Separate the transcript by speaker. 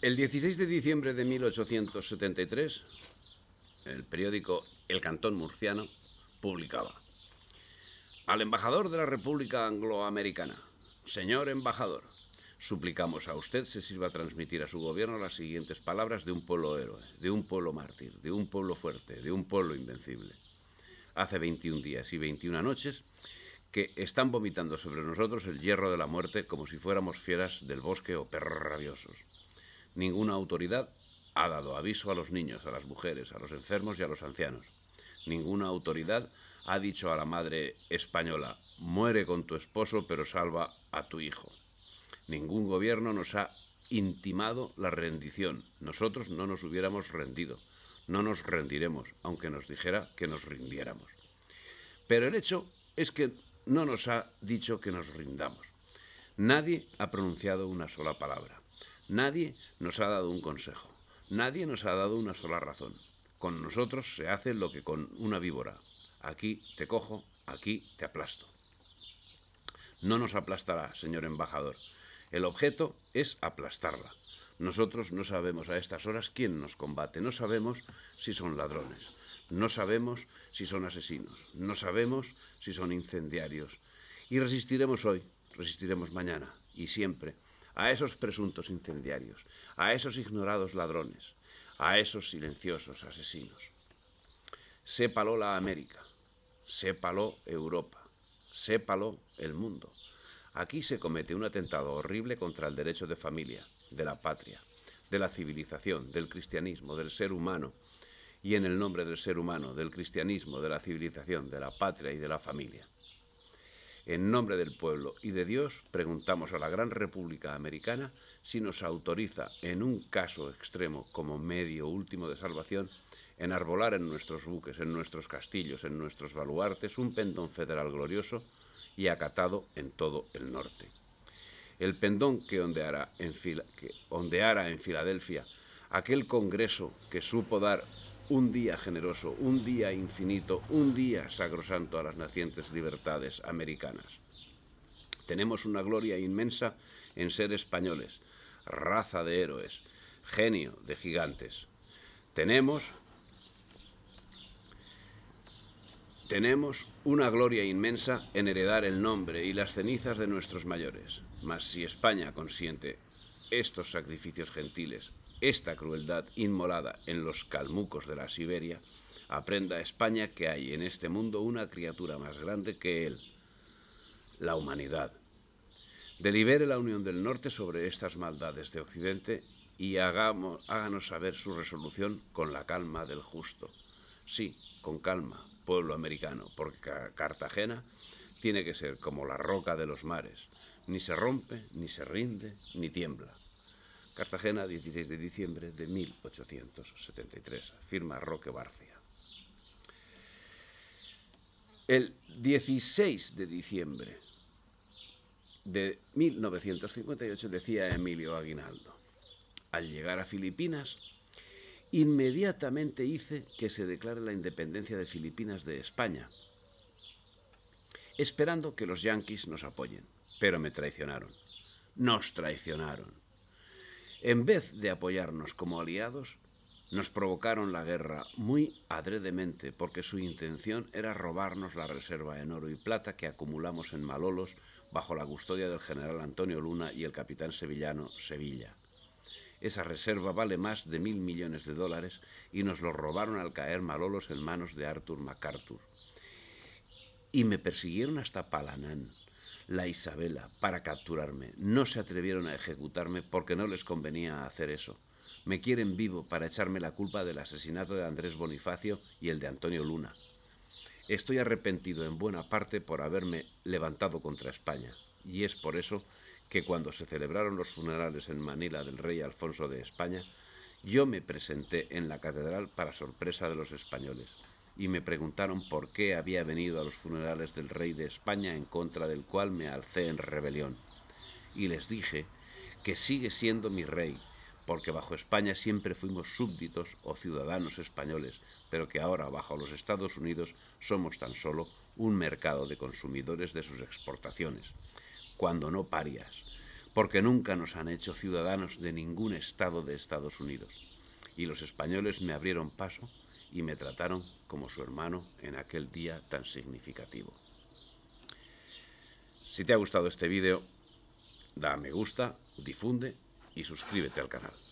Speaker 1: El 16 de diciembre de 1873, el periódico El Cantón Murciano publicaba al embajador de la República Angloamericana, señor embajador, suplicamos a usted se sirva a transmitir a su gobierno las siguientes palabras de un pueblo héroe, de un pueblo mártir, de un pueblo fuerte, de un pueblo invencible. Hace 21 días y 21 noches que están vomitando sobre nosotros el hierro de la muerte como si fuéramos fieras del bosque o perros rabiosos. Ninguna autoridad ha dado aviso a los niños, a las mujeres, a los enfermos y a los ancianos. Ninguna autoridad ha dicho a la madre española, muere con tu esposo pero salva a tu hijo. Ningún gobierno nos ha intimado la rendición. Nosotros no nos hubiéramos rendido. No nos rendiremos, aunque nos dijera que nos rindiéramos. Pero el hecho es que no nos ha dicho que nos rindamos. Nadie ha pronunciado una sola palabra. Nadie nos ha dado un consejo, nadie nos ha dado una sola razón. Con nosotros se hace lo que con una víbora. Aquí te cojo, aquí te aplasto. No nos aplastará, señor embajador. El objeto es aplastarla. Nosotros no sabemos a estas horas quién nos combate, no sabemos si son ladrones, no sabemos si son asesinos, no sabemos si son incendiarios. Y resistiremos hoy, resistiremos mañana y siempre a esos presuntos incendiarios, a esos ignorados ladrones, a esos silenciosos asesinos. Sépalo la América, sépalo Europa, sépalo el mundo. Aquí se comete un atentado horrible contra el derecho de familia, de la patria, de la civilización, del cristianismo, del ser humano, y en el nombre del ser humano, del cristianismo, de la civilización, de la patria y de la familia. En nombre del pueblo y de Dios, preguntamos a la gran República Americana si nos autoriza, en un caso extremo como medio último de salvación, enarbolar en nuestros buques, en nuestros castillos, en nuestros baluartes un pendón federal glorioso y acatado en todo el norte. El pendón que ondeara en, que en Filadelfia, aquel Congreso que supo dar un día generoso, un día infinito, un día sacrosanto a las nacientes libertades americanas. Tenemos una gloria inmensa en ser españoles, raza de héroes, genio de gigantes. Tenemos Tenemos una gloria inmensa en heredar el nombre y las cenizas de nuestros mayores. Mas si España consiente estos sacrificios gentiles, esta crueldad inmolada en los calmucos de la Siberia, aprenda a España que hay en este mundo una criatura más grande que él, la humanidad. Delibere la Unión del Norte sobre estas maldades de Occidente y háganos saber su resolución con la calma del justo. Sí, con calma, pueblo americano, porque Cartagena tiene que ser como la roca de los mares, ni se rompe, ni se rinde, ni tiembla. Cartagena, 16 de diciembre de 1873. Firma Roque Barcia. El 16 de diciembre de 1958 decía Emilio Aguinaldo, al llegar a Filipinas, inmediatamente hice que se declare la independencia de Filipinas de España, esperando que los yanquis nos apoyen, pero me traicionaron, nos traicionaron en vez de apoyarnos como aliados, nos provocaron la guerra muy adredemente porque su intención era robarnos la reserva en oro y plata que acumulamos en Malolos bajo la custodia del general Antonio Luna y el capitán sevillano Sevilla. Esa reserva vale más de mil millones de dólares y nos lo robaron al caer Malolos en manos de Arthur MacArthur. Y me persiguieron hasta Palanán, la Isabela para capturarme. No se atrevieron a ejecutarme porque no les convenía hacer eso. Me quieren vivo para echarme la culpa del asesinato de Andrés Bonifacio y el de Antonio Luna. Estoy arrepentido en buena parte por haberme levantado contra España, y es por eso que cuando se celebraron los funerales en Manila del rey Alfonso de España, yo me presenté en la catedral para sorpresa de los españoles y me preguntaron por qué había venido a los funerales del rey de España en contra del cual me alcé en rebelión. Y les dije que sigue siendo mi rey, porque bajo España siempre fuimos súbditos o ciudadanos españoles, pero que ahora bajo los Estados Unidos somos tan solo un mercado de consumidores de sus exportaciones, cuando no parias, porque nunca nos han hecho ciudadanos de ningún estado de Estados Unidos. Y los españoles me abrieron paso y me trataron como su hermano en aquel día tan significativo. Si te ha gustado este vídeo, da me gusta, difunde y suscríbete al canal.